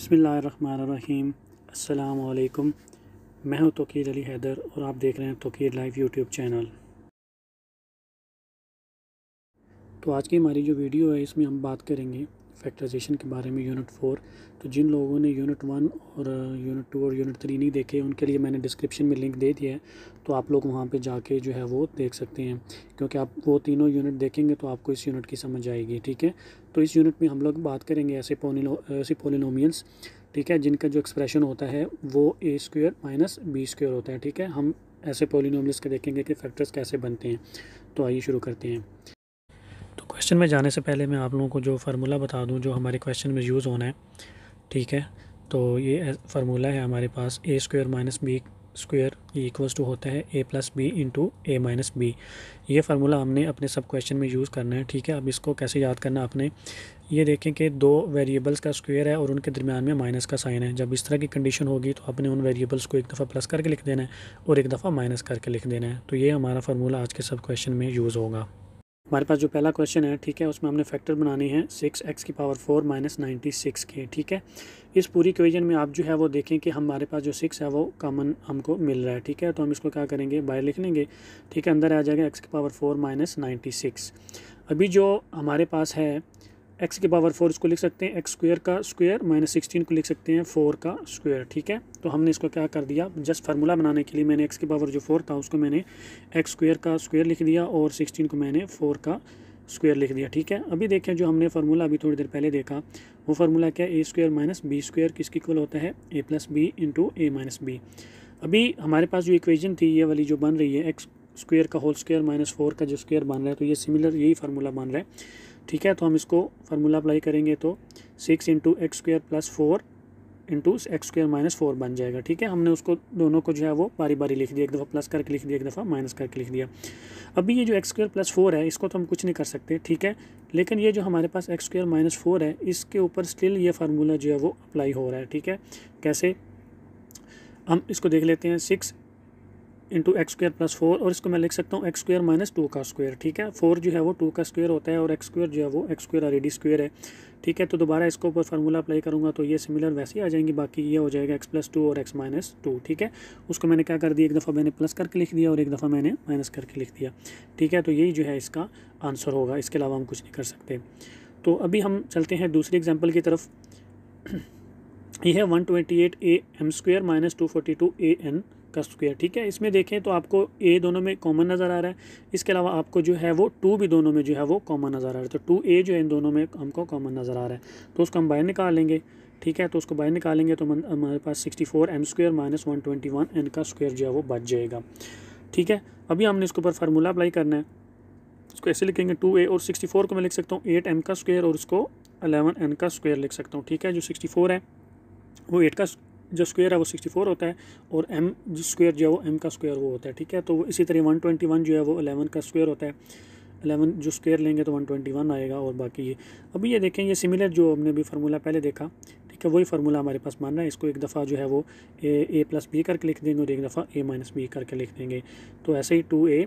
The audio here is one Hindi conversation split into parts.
बसमीम् अल्लाम मैं हूं तोकीर अली हैदर और आप देख रहे हैं तोकीर लाइव यूट्यूब चैनल तो आज की हमारी जो वीडियो है इसमें हम बात करेंगे फैक्टराइजेशन के बारे में यूनिट फोर तो जिन लोगों ने यूनिट वन और यूनिट uh, टू और यूनिट थ्री नहीं देखे उनके लिए मैंने डिस्क्रिप्शन में लिंक दे दिया है तो आप लोग वहाँ पे जाके जो है वो देख सकते हैं क्योंकि आप वो तीनों यूनिट देखेंगे तो आपको इस यूनिट की समझ आएगी ठीक है तो इस यूनिट में हम लोग बात करेंगे ऐसे पोनिलो ऐसे पोलिनोमियल्स ठीक है जिनका जो एक्सप्रेशन होता है वो A square minus B square होता है ठीक है हम ऐसे पोलिनोमियल्स के देखेंगे कि फैक्टर्स कैसे बनते हैं तो आइए शुरू करते हैं क्वेश्चन में जाने से पहले मैं आप लोगों को जो फार्मूला बता दूं जो हमारे क्वेश्चन में यूज़ होना है ठीक है तो ये फार्मूला है हमारे पास A square minus B square ये इक्वल्स टू होता है A plus B into A minus B ये फार्मूला हमने अपने सब क्वेश्चन में यूज़ करना है ठीक है अब इसको कैसे याद करना आपने ये देखें कि दो वेरिएबल्स का स्क्वेयर है और उनके दरमियान में माइनस का साइन है जब इस तरह की कंडीशन होगी तो आपने उन वेरिएबल्स को एक दफ़ा प्लस करके लिख देना है और एक दफ़ा माइनस करके लिख देना है तो ये हमारा फार्मूला आज के सब क्वेश्चन में यूज़ होगा हमारे पास जो पहला क्वेश्चन है ठीक है उसमें हमने फैक्टर बनानी है सिक्स एक्स की power four minus ninety six के ठीक है इस पूरी क्वेश्चन में आप जो है वो देखें कि हमारे पास जो सिक्स है वो कॉमन हमको मिल रहा है ठीक है तो हम इसको क्या करेंगे बाहर लिख लेंगे ठीक है अंदर आ जाएगा एक्स की power four minus ninety six अभी जो हमारे पास है एक्स के पावर फोर इसको लिख सकते हैं एक्स स्क्र का स्क्वेयर माइनस सिक्सटीन को लिख सकते हैं फोर का स्क्वेयर ठीक है तो हमने इसको क्या कर दिया जस्ट फार्मूला बनाने के लिए मैंने एक्स के पावर जो फोर था उसको मैंने एक्स स्क्र का स्क्वेयर लिख दिया और सिक्सटीन को मैंने फोर का स्क्वेयर लिख दिया ठीक है अभी देखें जो हमने फार्मूला अभी थोड़ी देर पहले देखा वो फार्मूला क्या है A square minus B square किसके इक्वल होता है A plus B into A minus B अभी हमारे पास जो इक्वेशन थी ये वाली जो बन रही है एक्स स्क्वेयर का होल स्क्वेयर माइनस फोर का जो स्क्वेयर बन रहा है तो ये सिमिलर यही फार्मूला बन रहा है ठीक है तो हम इसको फार्मूला अप्लाई करेंगे तो six into X square plus four into X square minus four बन जाएगा ठीक है हमने उसको दोनों को जो है वो बारी बारी लिख दिया एक दफ़ा प्लस करके लिख दिया एक दफ़ा माइनस करके लिख दिया अभी ये जो एक्स स्क्वेयर प्लस फोर है इसको तो हम कुछ नहीं कर सकते ठीक है लेकिन ये जो हमारे पास एक्स स्क्वेयर माइनस फोर है इसके ऊपर स्टिल ये फार्मूला जो है वो अप्लाई हो रहा है ठीक है कैसे हम इसको देख लेते हैं six into X square plus four और इसको मैं लिख सकता हूँ एक्स स्क्र माइनस टू का स्क्वायर ठीक है फोर जो है वो टू का स्क्वायर होता है और एक्स स्क्र जो है वो एक्स स्क्वायर ऑलरेडी स्क्वेयर है ठीक है तो दोबारा इसको ऊपर फार्मूला अप्लाई करूँगा तो ये सिमिलर वैसे ही आ जाएंगी बाकी ये हो जाएगा एक्स प्लस टू और एक्स माइनस टू ठीक है उसको मैंने क्या कर दिया एक दफ़ा मैंने प्लस करके लिख दिया और एक दफ़ा मैंने माइनस करके लिख दिया ठीक है तो यही जो है इसका आंसर होगा इसके अलावा हम कुछ नहीं कर सकते तो अभी हम चलते हैं दूसरी एग्जाम्पल की तरफ ये है one twenty eight A M square minus two forty two A N का स्क्वेयर ठीक है इसमें देखें तो आपको ए दोनों में कॉमन नज़र आ रहा है इसके अलावा आपको जो है वो टू भी दोनों में जो है वो कॉमन नज़र आ रहा है तो टू ए जो है इन दोनों में हमको कॉमन नज़र आ रहा है तो उसको हम बाहर निकाल लेंगे ठीक है तो उसको बाहर निकालेंगे तो हमारे पास sixty four M square minus one twenty one N का स्क्वेयर जो है वो बच जाएगा ठीक है अभी हमने इसके ऊपर फार्मूला अप्लाई करना है इसको ऐसे लिखेंगे टू ए और सिक्सटी फोर को मैं लिख सकता हूँ एट एम का स्क्वेयर और उसको अलेवन एन का स्क्वेयर लिख सकता हूँ ठीक है जो सिक्सटी फोर है वो एट का जो स्क्वायर है वो सिक्सटी फोर होता है और एम जो स्क्वायर जो है वो एम का स्क्वायर वो होता है ठीक है तो इसी तरह वन ट्वेंटी वन जो है वो अलेवन का स्क्वायर होता है अलेवन जो स्क्वायर लेंगे तो वन ट्वेंटी वन आएगा और बाकी ये अभी ये देखें ये सिमिलर जो हमने अभी फार्मूला पहले देखा ठीक है वही फार्मूला हमारे पास मानना है इसको एक दफ़ा जो है वो ए ए प्लस बी करके लिख देंगे और एक दफ़ा ए माइनस बी करके लिख देंगे तो ऐसे ही two A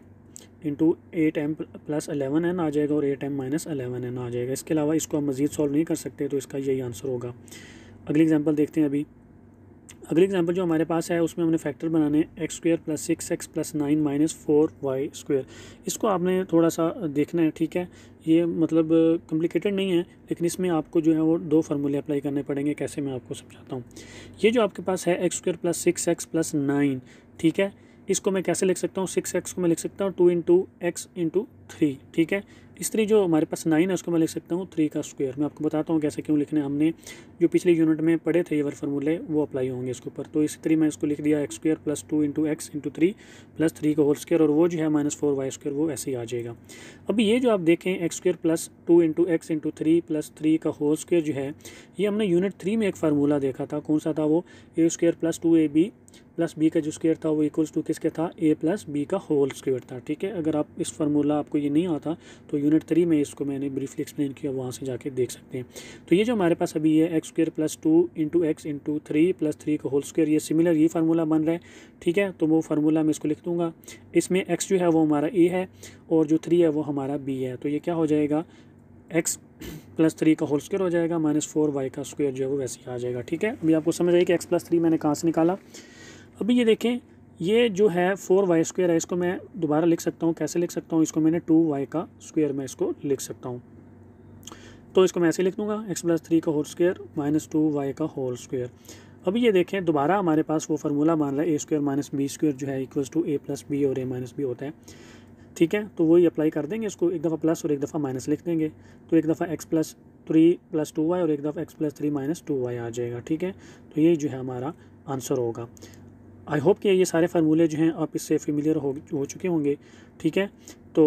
into eight M plus eleven N आ जाएगा और eight M minus eleven N आ जाएगा इसके अलावा इसको हम मज़ीद सॉल्व नहीं कर सकते तो इसका यही आंसर होगा अगली एग्जांपल देखते हैं अभी अगली एग्जांपल जो हमारे पास है उसमें हमने फैक्टर बनाने X square plus six X plus nine minus four Y square इसको आपने थोड़ा सा देखना है ठीक है ये मतलब कम्प्लिकेटेड नहीं है लेकिन इसमें आपको जो है वो दो फार्मूले अप्लाई करने पड़ेंगे कैसे मैं आपको समझाता हूँ ये जो आपके पास है X square plus six X plus nine ठीक है इसको मैं कैसे लिख सकता हूँ सिक्स एक्स को मैं लिख सकता हूँ two into X into three ठीक है इस तरी जो हमारे पास नाइन है उसको मैं लिख सकता हूँ थ्री का स्क्वायर मैं आपको बताता हूँ कैसे क्यों लिखने हमने जो पिछले यूनिट में पढ़े थे ये वर फार्मूले वो अप्लाई होंगे इसके ऊपर तो इसी तरी मैं इसको लिख दिया X square plus two into X into three plus three का होल स्क्र और वो जो है माइनस फोर वाई स्क्र वो ऐसे ही आ जाएगा अब ये जो आप देखें X square plus two into X into three plus three का होल स्क्र जो है ये हमने यूनिट थ्री में एक फार्मूला देखा था कौन सा था वो A square plus two A B plus B का जो स्क्वेयर था वो इक्वल्स टू किसके था ए प्लस बी का होल स्क्वेयर था ठीक है अगर आप इस फार्मूला आपको ये नहीं आता तो यूनिट थ्री में इसको मैंने ब्रीफली एक्सप्लेन किया वहाँ से जाके देख सकते हैं तो ये जो हमारे पास अभी है X square plus two into X into three plus three का होल स्क्र ये सिमिलर ये फार्मूला बन रहा है ठीक है तो वो फार्मूला मैं इसको लिख दूँगा इसमें एक्स जो है वो हमारा ए है और जो थ्री है वो हमारा बी है तो ये क्या हो जाएगा एक्स प्लस थ्री का होल स्क्र हो जाएगा माइनस फोर वाई का स्क्वेयर जो है वो वैसे ही आ जाएगा ठीक है अभी आपको समझ आई कि एक्स प्लस थ्री मैंने कहाँ से निकाला अभी ये देखें ये जो है फोर वाई स्क्वेयर है इसको मैं दोबारा लिख सकता हूँ कैसे लिख सकता हूँ इसको मैंने टू वाई का स्क्वेयर में इसको लिख सकता हूँ तो इसको मैं ऐसे लिख दूँगा एक्स प्लस थ्री का whole square minus two Y का होल स्क्वेयर अब ये देखें दोबारा हमारे पास वो फार्मूला मान रहा है A square minus B square जो है equals to A plus B और ए माइनस बी होता है ठीक है तो वही अप्लाई कर देंगे इसको एक दफ़ा प्लस और एक दफ़ा माइनस लिख देंगे तो एक दफ़ा X plus three plus two Y और एक दफ़ा X plus three minus two Y आ जाएगा ठीक है तो यही जो है हमारा आंसर होगा आई होप कि ये सारे फार्मूले जो हैं आप इससे फेमिलियर हो हो चुके होंगे ठीक है तो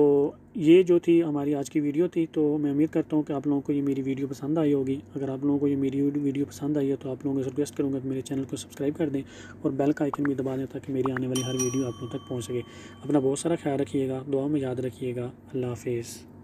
ये जो थी हमारी आज की वीडियो थी तो मैं उम्मीद करता हूँ कि आप लोगों को ये मेरी वीडियो पसंद आई होगी अगर आप लोगों को ये मेरी वीडियो पसंद आई है तो आप लोगों से रिक्वेस्ट करूँगा कि मेरे चैनल को सब्सक्राइब कर दें और बेल का आइकन भी दबा दें ताकि मेरी आने वाली हर वीडियो आप लोगों तक पहुँच सके अपना बहुत सारा ख्याल रखिएगा दुआ में याद रखिएगा अल्लाह हाफिज़